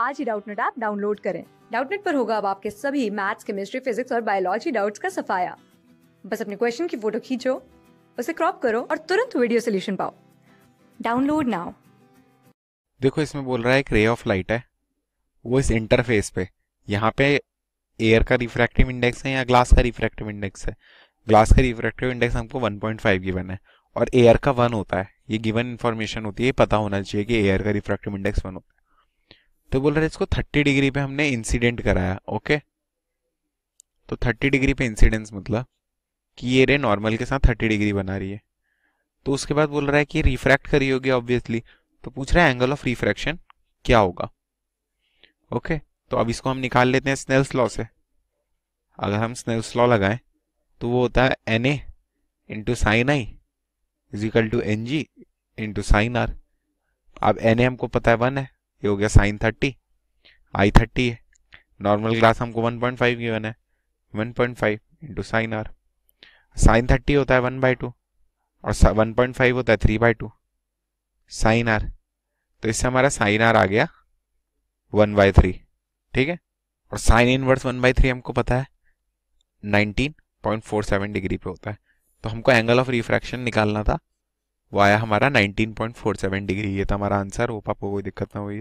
आज ही Doubtnut app download करें डाउटनेट पर होगा अब आपके सभी मैथ्स केमिस्ट्री फिजिक्स और बायोलॉजी डाउट्स का सफाया बस अपने क्वेश्चन की फोटो खींचो उसे क्रॉप करो और तुरंत वीडियो सोल्यूशन पाओ डाउनलोड नाउ देखो इसमें बोल रहा है एक रे ऑफ लाइट है वो इस इंटरफेस पे यहाँ पे एयर का रिफ्रैक्टिव इंडेक्स है या ग्लास का रिफ्रैक्टिव इंडेक्स है ग्लास का रिफ्रैक्टिव इंडेक्स हमको 1.5 गिवन है और एयर का वन होता है ये गिवन इन्फॉर्मेशन होती है पता होना चाहिए कि एयर का रिफ्रैक्टिव इंडेक्स वन होता है तो बोल रहे इसको 30 डिग्री पे हमने इंसिडेंट कराया ओके तो 30 डिग्री पे इंसिडेंस मतलब कि ये रे नॉर्मल के साथ 30 डिग्री बना रही है तो उसके बाद बोल रहा है कि रिफ्रैक्ट करी होगी ऑब्वियसली तो पूछ रहा है एंगल ऑफ रिफ्रैक्शन क्या होगा ओके okay, तो अब इसको हम निकाल लेते हैं स्नेल्स लॉ से अगर हम स्नेल्स लॉ लगाएं तो वो होता है n a into sine i is equal to n g into sine r अब एन ए हमको पता है वन है ये हो गया साइन थर्टी आई थर्टी है नॉर्मल ग्लास हमको वन पॉइंट फाइव गिवन है one point five into sine r sine thirty होता है वन बाई टू और वन पॉइंट फाइव होता है three by two sine r तो इससे हमारा साइन आर आ गया वन बाई थ्री ठीक है और sine inverse one by three हमको पता है nineteen point four seven degree पे होता है तो हमको एंगल ऑफ रिफ्रैक्शन निकालना था वो आया हमारा 19.47 डिग्री ये था हमारा आंसर होप आपको कोई दिक्कत ना हुई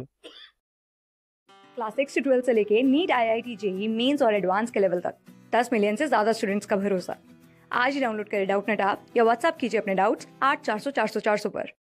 क्लास सिक्स से ट्वेल्थ से लेके NEET I I T JEE mains और एडवांस के लेवल तक दस मिलियन से ज्यादा स्टूडेंट्स का भरोसा आज ही डाउनलोड करें डाउट नेट आप या व्हाट्सअप कीजिए अपने डाउट्स आठ चार सौ चार सौ चार सौ पर